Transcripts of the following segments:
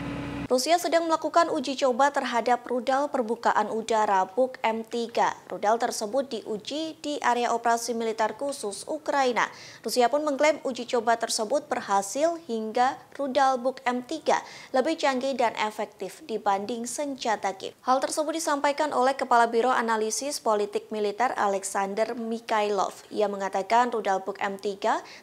Thank you. Rusia sedang melakukan uji coba terhadap rudal perbukaan udara Buk M3. Rudal tersebut diuji di area operasi militer khusus Ukraina. Rusia pun mengklaim uji coba tersebut berhasil hingga rudal Buk M3 lebih canggih dan efektif dibanding senjata Kiev. Hal tersebut disampaikan oleh Kepala Biro Analisis Politik Militer Alexander Mikhailov. Ia mengatakan rudal Buk M3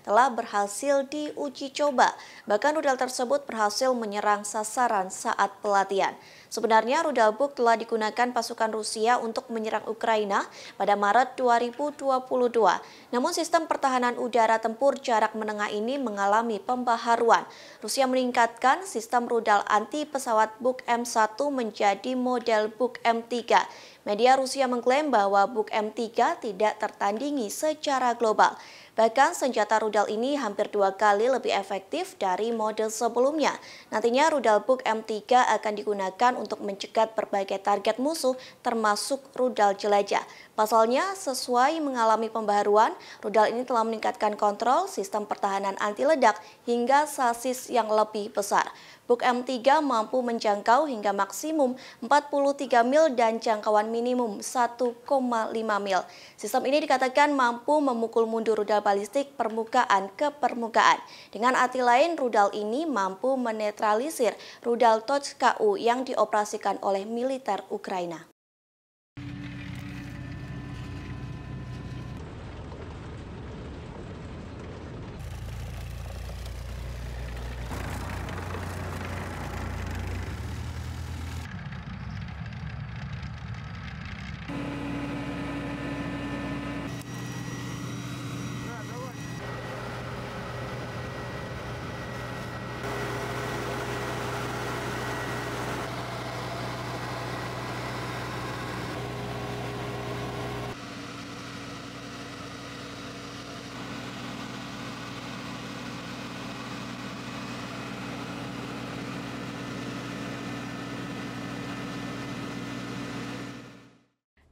telah berhasil diuji coba. Bahkan rudal tersebut berhasil menyerang sasaran saat pelatihan. Sebenarnya rudal Buk telah digunakan pasukan Rusia untuk menyerang Ukraina pada Maret 2022. Namun sistem pertahanan udara tempur jarak menengah ini mengalami pembaharuan. Rusia meningkatkan sistem rudal anti pesawat Buk M1 menjadi model Buk M3. Media Rusia mengklaim bahwa Buk M3 tidak tertandingi secara global. Bahkan senjata rudal ini hampir dua kali lebih efektif dari model sebelumnya. Nantinya rudal Buk M3 akan digunakan untuk mencegat berbagai target musuh termasuk rudal jelajah. Pasalnya, sesuai mengalami pembaharuan, rudal ini telah meningkatkan kontrol sistem pertahanan anti ledak hingga sasis yang lebih besar. Buk M3 mampu menjangkau hingga maksimum 43 mil dan jangkauan minimum 1,5 mil. Sistem ini dikatakan mampu memukul mundur rudal balistik permukaan ke permukaan. Dengan arti lain, rudal ini mampu menetralisir rudal Tochka-U yang dioperasikan oleh militer Ukraina.